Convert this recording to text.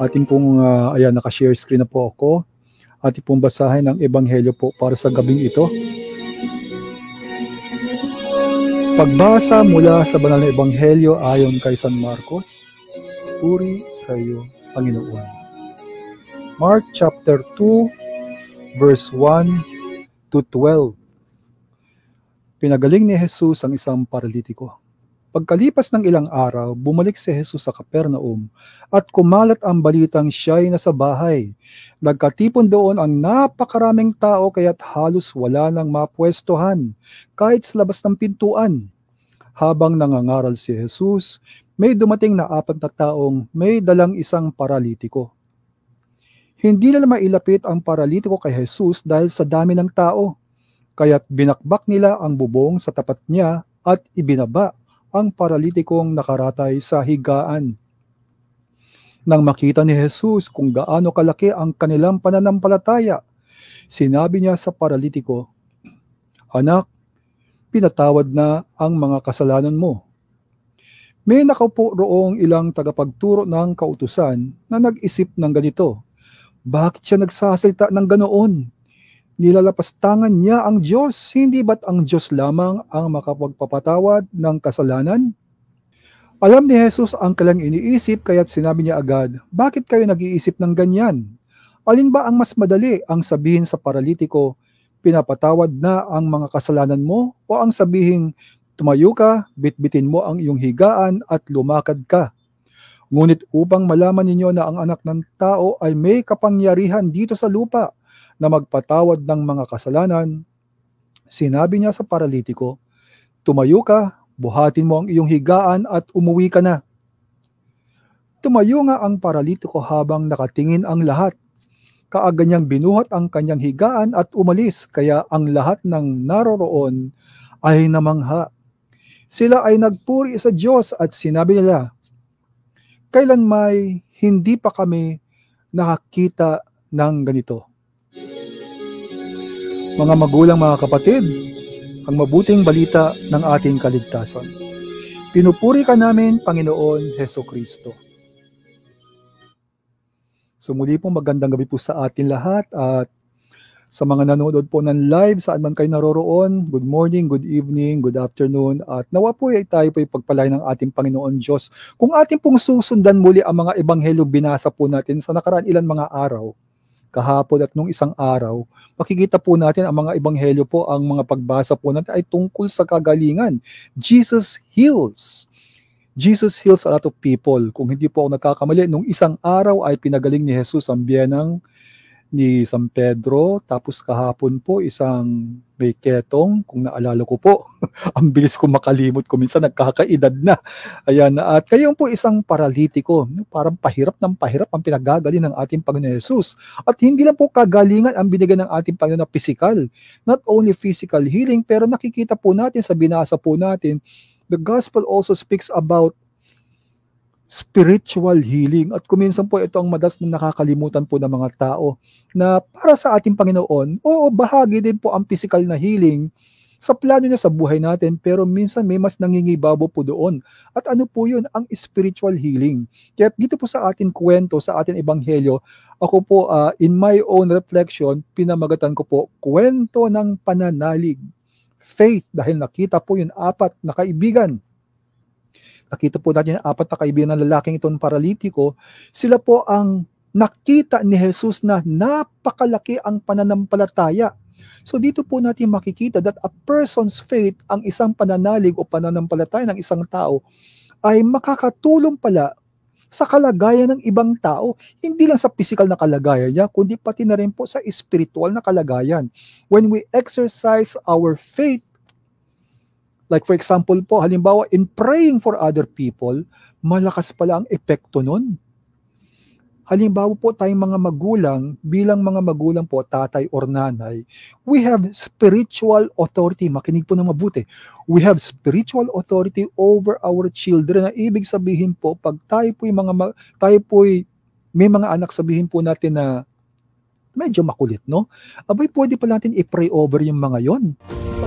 Atin pong, uh, ayan, naka-share screen na po ako. Atin pong basahin ang Ebanghelyo po para sa gabing ito. Pagbasa mula sa banal na Ebanghelyo ayon kay San Marcos, Puri sa iyo, Panginoon. Mark chapter 2, verse 1 to 12. Pinagaling ni Jesus ang isang paralitiko. Pagkalipas ng ilang araw, bumalik si Jesus sa Kapernaum at kumalat ang balitang siya ay nasa bahay. Nagkatipon doon ang napakaraming tao kaya't halos wala nang mapwestohan kahit sa labas ng pintuan. Habang nangangaral si Jesus, may dumating na apat na taong may dalang isang paralitiko. Hindi nila mailapit ang paralitiko kay Jesus dahil sa dami ng tao, kaya't binakbak nila ang bubong sa tapat niya at ibinaba ang paralitikong nakaratay sa higaan. Nang makita ni Jesus kung gaano kalaki ang kanilang pananampalataya, sinabi niya sa paralitiko, Anak, pinatawad na ang mga kasalanan mo. May nakaupo roong ilang tagapagturo ng kautusan na nag-isip ng ganito, Bakit siya nagsasalita ng ganoon? nilalapastangan niya ang Diyos, hindi ba't ang Diyos lamang ang makapagpapatawad ng kasalanan? Alam ni Jesus ang kailang iniisip kaya't sinabi niya agad, Bakit kayo nag-iisip ng ganyan? Alin ba ang mas madali ang sabihin sa paralitiko, pinapatawad na ang mga kasalanan mo o ang sabihing tumayo ka, bitbitin mo ang iyong higaan at lumakad ka? Ngunit upang malaman ninyo na ang anak ng tao ay may kapangyarihan dito sa lupa na magpatawad ng mga kasalanan, sinabi niya sa paralitiko, Tumayo ka, buhatin mo ang iyong higaan at umuwi ka na. Tumayo nga ang paralitiko habang nakatingin ang lahat. Kaagad niyang binuhat ang kanyang higaan at umalis kaya ang lahat ng naroroon ay namangha. Sila ay nagpuri sa Diyos at sinabi nila, Kailan may hindi pa kami nakakita ng ganito mga magulang mga kapatid, ang mabuting balita ng ating kaligtasan. Pinupuri ka namin, Panginoon Heso Kristo. So po magandang gabi po sa atin lahat at sa mga nanonood po ng live, saan man kayo naroroon, good morning, good evening, good afternoon, at nawa po ay tayo po ipagpalay ng ating Panginoon Diyos. Kung ating pong susundan muli ang mga ebanghelo binasa po natin sa nakaraan ilan mga araw, kahapon at nung isang araw, makikita po natin ang mga ebanghelyo po, ang mga pagbasa po natin ay tungkol sa kagalingan. Jesus heals. Jesus heals a lot of people. Kung hindi po ako nagkakamali, nung isang araw ay pinagaling ni Jesus ang biyanang ng ni San Pedro. Tapos kahapon po, isang may ketong, kung naalala ko po. ang bilis ko makalimot ko. Minsan nagkakaedad na. Ayan. At kayong po isang paralitiko. Parang pahirap ng pahirap ang pinagagaling ng ating Panginoon Jesus. At hindi lang po kagalingan ang binigay ng ating Panginoon na physical. Not only physical healing, pero nakikita po natin sa binasa po natin, the gospel also speaks about spiritual healing. At kuminsan po ito ang madas na nakakalimutan po ng mga tao na para sa ating Panginoon, oo, bahagi din po ang physical na healing sa plano niya sa buhay natin pero minsan may mas nangingibabo po doon. At ano po yun? Ang spiritual healing. Kaya dito po sa atin kwento, sa atin ebanghelyo, ako po uh, in my own reflection, pinamagatan ko po kwento ng pananalig. Faith dahil nakita po yun apat na kaibigan nakita po natin ang apat na kaibigan ng lalaking itong paralitiko, sila po ang nakita ni Jesus na napakalaki ang pananampalataya. So dito po natin makikita that a person's faith, ang isang pananalig o pananampalataya ng isang tao, ay makakatulong pala sa kalagayan ng ibang tao, hindi lang sa physical na kalagayan niya, kundi pati na rin po sa spiritual na kalagayan. When we exercise our faith Like for example po, halimbawa in praying for other people, malakas pala ang epekto nun. Halimbawa po tayong mga magulang, bilang mga magulang po, tatay or nanay, we have spiritual authority. Makinig po na mabuti. We have spiritual authority over our children. Na ibig sabihin po, pag tayo po'y mga, tayo po'y may mga anak, sabihin po natin na medyo makulit, no? Abay, pwede pa natin i-pray over yung mga yon.